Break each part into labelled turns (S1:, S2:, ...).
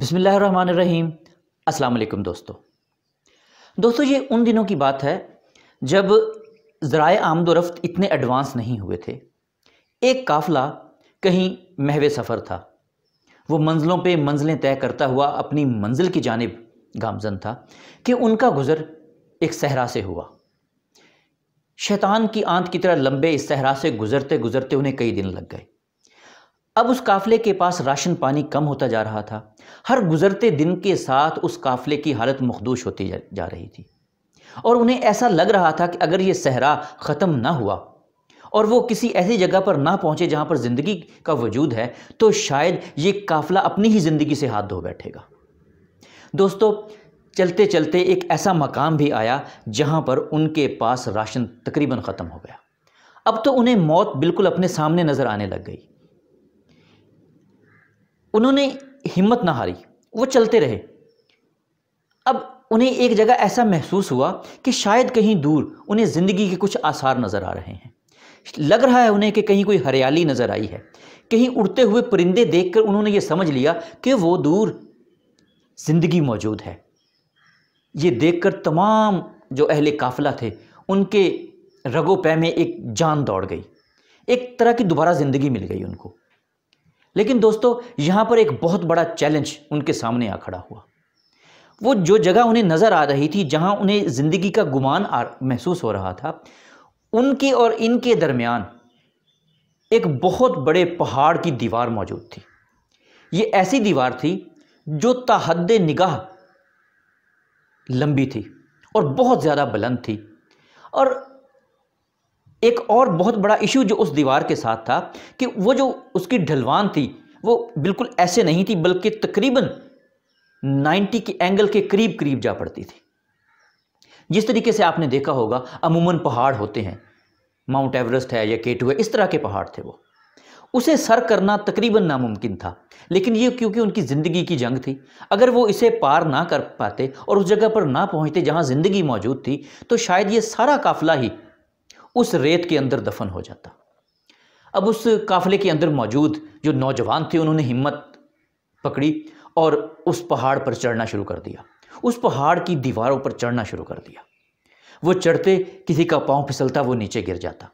S1: बिसमीम् अल्लाम दोस्तों दोस्तों ये उन दिनों की बात है जब ज़रा आमदोरफ़्त इतने एडवांस नहीं हुए थे एक काफ़िला कहीं महवे सफ़र था वो मंजिलों पे मंजिलें तय करता हुआ अपनी मंजिल की जानब गामजन था कि उनका गुज़र एक सहरा से हुआ शैतान की आंत की तरह लंबे इस सहरा से गुज़रते गुज़रते उन्हें कई दिन लग गए अब उस काफ़िले के पास राशन पानी कम होता जा रहा था हर गुजरते दिन के साथ उस काफले की हालत मखदूश होती जा रही थी और उन्हें ऐसा लग रहा था कि अगर ये सहरा ख़त्म ना हुआ और वो किसी ऐसी जगह पर ना पहुँचे जहाँ पर ज़िंदगी का वजूद है तो शायद ये काफिला अपनी ही ज़िंदगी से हाथ धो बैठेगा दोस्तों चलते चलते एक ऐसा मकाम भी आया जहाँ पर उनके पास राशन तकरीबन ख़त्म हो गया अब तो उन्हें मौत बिल्कुल अपने सामने नज़र आने लग गई उन्होंने हिम्मत ना हारी वो चलते रहे अब उन्हें एक जगह ऐसा महसूस हुआ कि शायद कहीं दूर उन्हें ज़िंदगी के कुछ आसार नज़र आ रहे हैं लग रहा है उन्हें कि कहीं कोई हरियाली नज़र आई है कहीं उड़ते हुए परिंदे देखकर उन्होंने ये समझ लिया कि वो दूर ज़िंदगी मौजूद है ये देखकर तमाम जो अहले काफिला थे उनके रगो पै में एक जान दौड़ गई एक तरह की दोबारा ज़िंदगी मिल गई उनको लेकिन दोस्तों यहाँ पर एक बहुत बड़ा चैलेंज उनके सामने आ खड़ा हुआ वो जो जगह उन्हें नज़र आ रही थी जहाँ उन्हें ज़िंदगी का गुमान आ महसूस हो रहा था उनके और इनके दरमियान एक बहुत बड़े पहाड़ की दीवार मौजूद थी ये ऐसी दीवार थी जो तहद निगाह लंबी थी और बहुत ज़्यादा बुलंद थी और एक और बहुत बड़ा इशू जो उस दीवार के साथ था कि वो जो उसकी ढलवान थी वो बिल्कुल ऐसे नहीं थी बल्कि तकरीबन 90 के एंगल के करीब करीब जा पड़ती थी जिस तरीके से आपने देखा होगा अमूमन पहाड़ होते हैं माउंट एवरेस्ट है या केटू है इस तरह के पहाड़ थे वो उसे सर करना तकरीबन नामुमकिन था लेकिन ये क्योंकि उनकी ज़िंदगी की जंग थी अगर वो इसे पार ना कर पाते और उस जगह पर ना पहुँचते जहाँ ज़िंदगी मौजूद थी तो शायद ये सारा काफिला ही उस रेत के अंदर दफन हो जाता अब उस काफले के अंदर मौजूद जो नौजवान थे उन्होंने हिम्मत पकड़ी और उस पहाड़ पर चढ़ना शुरू कर दिया उस पहाड़ की दीवारों पर चढ़ना शुरू कर दिया वो चढ़ते किसी का पांव फिसलता वो नीचे गिर जाता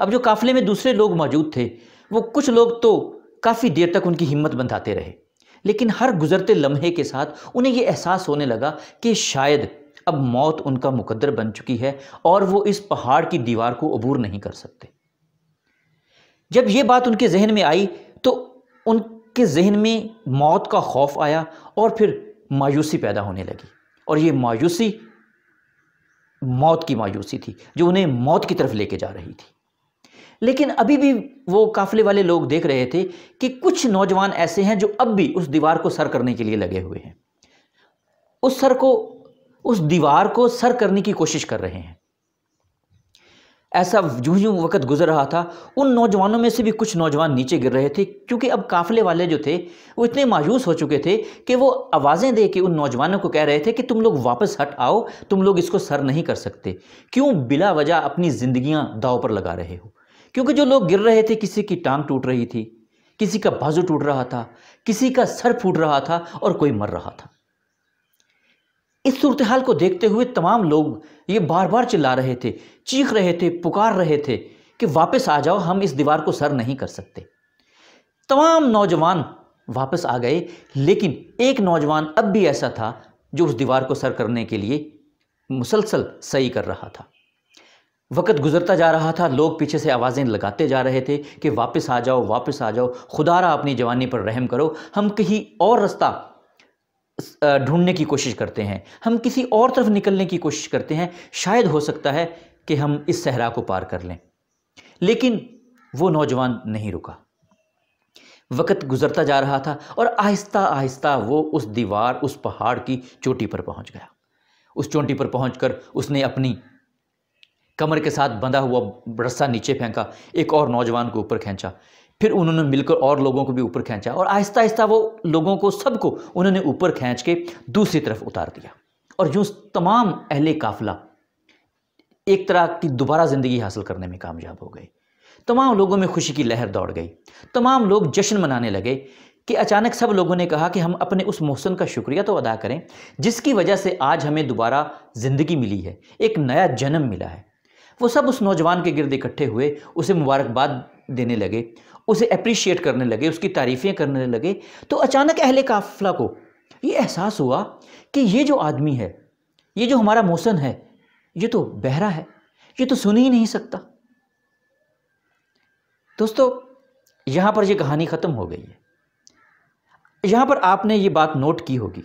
S1: अब जो काफले में दूसरे लोग मौजूद थे वो कुछ लोग तो काफ़ी देर तक उनकी हिम्मत बंधाते रहे लेकिन हर गुजरते लम्हे के साथ उन्हें ये एहसास होने लगा कि शायद अब मौत उनका मुकद्दर बन चुकी है और वो इस पहाड़ की दीवार को अबूर नहीं कर सकते जब ये बात उनके जहन में आई तो उनके जहन में मौत का खौफ आया और फिर मायूसी पैदा होने लगी और ये मायूसी मौत की मायूसी थी जो उन्हें मौत की तरफ लेके जा रही थी लेकिन अभी भी वो काफिले वाले लोग देख रहे थे कि कुछ नौजवान ऐसे हैं जो अब भी उस दीवार को सर करने के लिए लगे हुए हैं उस सर को उस दीवार को सर करने की कोशिश कर रहे हैं ऐसा जू जू वक्त गुजर रहा था उन नौजवानों में से भी कुछ नौजवान नीचे गिर रहे थे क्योंकि अब काफ़िले वाले जो थे वो इतने मायूस हो चुके थे कि वो आवाज़ें दे के उन नौजवानों को कह रहे थे कि तुम लोग वापस हट आओ तुम लोग इसको सर नहीं कर सकते क्यों बिला वजह अपनी ज़िंदियाँ दाव पर लगा रहे हो क्योंकि जो लोग गिर रहे थे किसी की टांग टूट रही थी किसी का बाजू टूट रहा था किसी का सर फूट रहा था और कोई मर रहा था इस सूरत हाल को देखते हुए तमाम लोग ये बार बार चिल्ला रहे थे चीख रहे थे पुकार रहे थे कि वापस आ जाओ हम इस दीवार को सर नहीं कर सकते तमाम नौजवान वापस आ गए लेकिन एक नौजवान अब भी ऐसा था जो उस दीवार को सर करने के लिए मुसलसल सही कर रहा था वक़्त गुजरता जा रहा था लोग पीछे से आवाज़ें लगाते जा रहे थे कि वापस आ जाओ वापस आ जाओ खुदारा अपनी जवानी पर रहम करो हम कहीं और रास्ता ढूंढने की कोशिश करते हैं हम किसी और तरफ निकलने की कोशिश करते हैं शायद हो सकता है कि हम इस सहरा को पार कर लें लेकिन वो नौजवान नहीं रुका वक़्त गुजरता जा रहा था और आहिस्ता आहिस्ता वो उस दीवार उस पहाड़ की चोटी पर पहुंच गया उस चोटी पर पहुंचकर उसने अपनी कमर के साथ बंधा हुआ रस्सा नीचे फेंका एक और नौजवान को ऊपर खींचा फिर उन्होंने मिलकर और लोगों को भी ऊपर खींचा और आहिस्ता आहिस्ता वो लोगों को सबको उन्होंने ऊपर खींच के दूसरी तरफ उतार दिया और जो तमाम अहले काफिला एक तरह की दोबारा ज़िंदगी हासिल करने में कामयाब हो गए तमाम लोगों में खुशी की लहर दौड़ गई तमाम लोग जश्न मनाने लगे कि अचानक सब लोगों ने कहा कि हम अपने उस मोहसन का शुक्रिया तो अदा करें जिसकी वजह से आज हमें दोबारा ज़िंदगी मिली है एक नया जन्म मिला है वो सब उस नौजवान के गिरद इकट्ठे हुए उसे मुबारकबाद देने लगे उसे अप्रिशिएट करने लगे उसकी तारीफ़ें करने लगे तो अचानक अहले काफिला को ये एहसास हुआ कि ये जो आदमी है ये जो हमारा मौसन है ये तो बहरा है ये तो सुन ही नहीं सकता दोस्तों यहाँ पर यह कहानी ख़त्म हो गई है यहाँ पर आपने ये बात नोट की होगी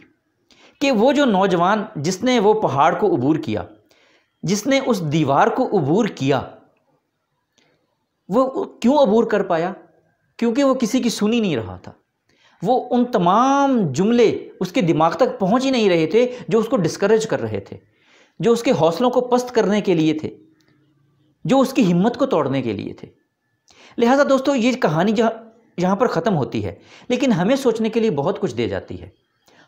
S1: कि वो जो नौजवान जिसने वो पहाड़ को अबूर किया जिसने उस दीवार को अबूर किया वो क्यों अबूर कर पाया क्योंकि वो किसी की सुनी नहीं रहा था वो उन तमाम जुमले उसके दिमाग तक पहुंच ही नहीं रहे थे जो उसको डिस्करेज कर रहे थे जो उसके हौसलों को पस्त करने के लिए थे जो उसकी हिम्मत को तोड़ने के लिए थे लिहाजा दोस्तों ये कहानी जहाँ यहाँ पर ख़त्म होती है लेकिन हमें सोचने के लिए बहुत कुछ दे जाती है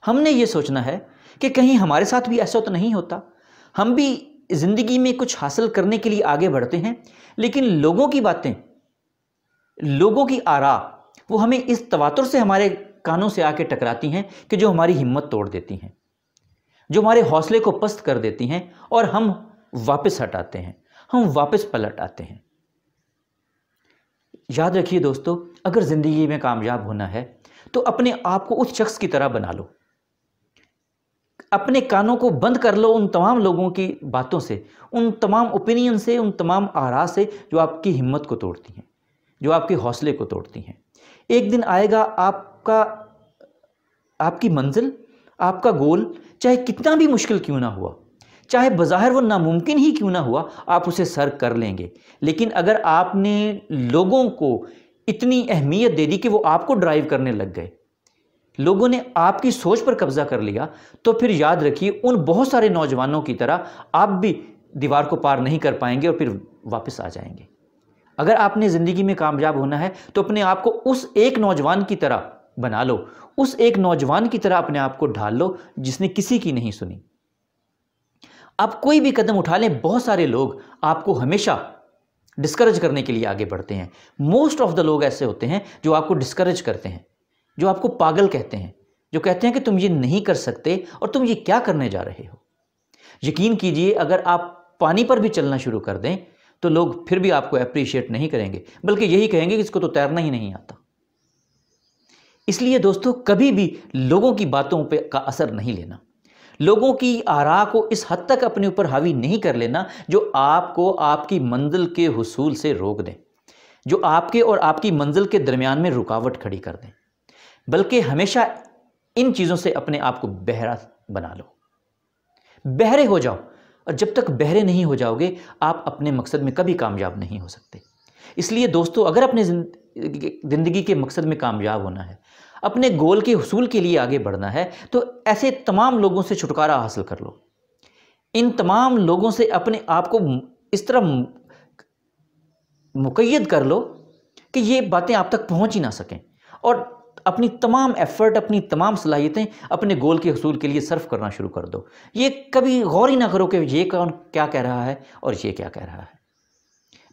S1: हमने ये सोचना है कि कहीं हमारे साथ भी ऐसा तो नहीं होता हम भी ज़िंदगी में कुछ हासिल करने के लिए आगे बढ़ते हैं लेकिन लोगों की बातें लोगों की आरा वो हमें इस तवातुर से हमारे कानों से आके टकराती हैं कि जो हमारी हिम्मत तोड़ देती हैं जो हमारे हौसले को पस्त कर देती हैं और हम वापस हटाते हैं हम वापस पलट आते हैं याद रखिए दोस्तों अगर ज़िंदगी में कामयाब होना है तो अपने आप को उस शख्स की तरह बना लो अपने कानों को बंद कर लो उन तमाम लोगों की बातों से उन तमाम ओपिनियन से उन तमाम आरा से जो आपकी हिम्मत को तोड़ती हैं जो आपके हौसले को तोड़ती हैं एक दिन आएगा आपका आपकी मंजिल आपका गोल चाहे कितना भी मुश्किल क्यों ना हुआ चाहे बाहर वो नामुमकिन ही क्यों ना हुआ आप उसे सर कर लेंगे लेकिन अगर आपने लोगों को इतनी अहमियत दे दी कि वो आपको ड्राइव करने लग गए लोगों ने आपकी सोच पर कब्जा कर लिया तो फिर याद रखिए उन बहुत सारे नौजवानों की तरह आप भी दीवार को पार नहीं कर पाएंगे और फिर वापस आ जाएंगे अगर आपने ज़िंदगी में कामयाब होना है तो अपने आप को उस एक नौजवान की तरह बना लो उस एक नौजवान की तरह अपने आप को ढाल लो जिसने किसी की नहीं सुनी आप कोई भी कदम उठा लें बहुत सारे लोग आपको हमेशा डिस्करेज करने के लिए आगे बढ़ते हैं मोस्ट ऑफ द लोग ऐसे होते हैं जो आपको डिस्करेज करते हैं जो आपको पागल कहते हैं जो कहते हैं कि तुम ये नहीं कर सकते और तुम ये क्या करने जा रहे हो यकीन कीजिए अगर आप पानी पर भी चलना शुरू कर दें तो लोग फिर भी आपको अप्रिशिएट नहीं करेंगे बल्कि यही कहेंगे कि इसको तो तैरना ही नहीं आता इसलिए दोस्तों कभी भी लोगों की बातों पे का असर नहीं लेना लोगों की आरा को इस हद तक अपने ऊपर हावी नहीं कर लेना जो आपको आपकी मंजिल के हसूल से रोक दें जो आपके और आपकी मंजिल के दरमियान में रुकावट खड़ी कर दें बल्कि हमेशा इन चीज़ों से अपने आप को बहरा बना लो बहरे हो जाओ और जब तक बहरे नहीं हो जाओगे आप अपने मकसद में कभी कामयाब नहीं हो सकते इसलिए दोस्तों अगर अपने ज़िंदगी के मकसद में कामयाब होना है अपने गोल के हसूल के लिए आगे बढ़ना है तो ऐसे तमाम लोगों से छुटकारा हासिल कर लो इन तमाम लोगों से अपने आप को इस तरह मुकैद कर लो कि ये बातें आप तक पहुंच ही ना सकें और अपनी तमाम एफर्ट अपनी तमाम सलाहियतें अपने गोल के हसूल के लिए सर्व करना शुरू कर दो ये कभी गौर ही ना करो कि ये कौन क्या कह रहा है और ये क्या कह रहा है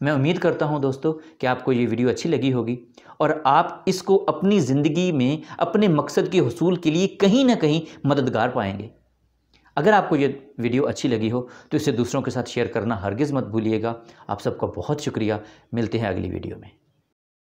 S1: मैं उम्मीद करता हूँ दोस्तों कि आपको ये वीडियो अच्छी लगी होगी और आप इसको अपनी ज़िंदगी में अपने मकसद के हसूल के लिए कहीं ना कहीं मददगार पाएंगे अगर आपको ये वीडियो अच्छी लगी हो तो इसे दूसरों के साथ शेयर करना हरगिज़ मत भूलिएगा आप सबका बहुत शुक्रिया मिलते हैं अगली वीडियो में